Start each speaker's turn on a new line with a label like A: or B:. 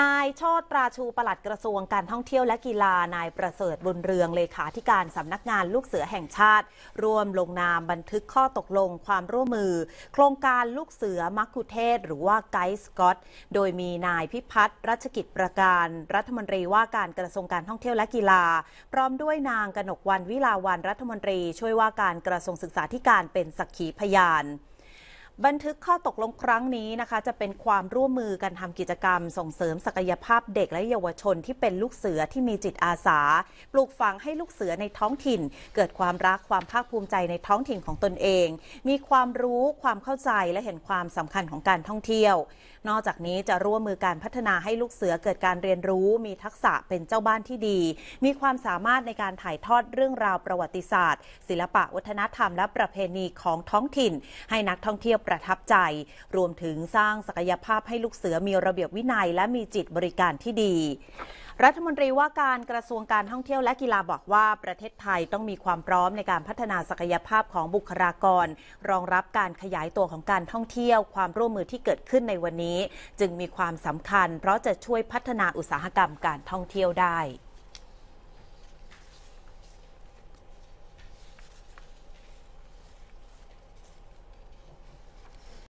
A: นายชอดราชูปลัดกระทรวงการท่องเที่ยวและกีฬา นายประเสริฐบุญเรืองเลขาธิการสำนักงานลูกเสือแห่งชาติร่วมลงนามบันทึกข้อตกลงความร่วมมือ โครงการลูกเสือมักคุเทศหรือว่าไกด์สกอต โดยมีนายพิพัฒน์รัชกิจประการรัฐมนตรีว่าการกระทรวงการท่องเที่ยวและกีฬา พร้อมด้วยนางกนกวันวิลาวันรัฐมนตรีช่วยว่าการกระทรวงศึกษาธิการเป็นสักขีพยานบันทึกข้อตกลงครั้งนี้นะคะ จะเป็นความร่วมมือกันทำกิจกรรม ส่งเสริมศักยภาพเด็กและเยาวชนที่เป็นลูกเสือที่มีจิตอาสาปลูกฝังให้ลูกเสือในท้องถิ่น เกิดความรักความภาคภูมิใจในท้องถิ่นของตนเอง มีความรู้ ความเข้าใจและเห็นความสำคัญของการท่องเที่ยว นอกจากนี้จะร่วมมือการพัฒนาให้ลูกเสือเกิดการเรียนรู้มีทักษะเป็นเจ้าบ้านที่ดี มีความสามารถในการถ่ายทอดเรื่องราวประวัติศาสตร์ ศิลปะวัฒนธรรมและประเพณีของท้องถิ่น ให้นักท่องเที่ยวประทับใจ รวมถึงสร้างศักยภาพให้ลูกเสือมีระเบียบวินัยและมีจิตบริการที่ดี รัฐมนตรีว่าการกระทรวงการท่องเที่ยวและกีฬาบอกว่าประเทศไทยต้องมีความพร้อมในการพัฒนาศักยภาพของบุคลากร รองรับการขยายตัวของการท่องเที่ยวความร่วมมือที่เกิดขึ้นในวันนี้ จึงมีความสำคัญ เพราะจะช่วยพัฒนาอุตสาหกรรมการท่องเที่ยวได้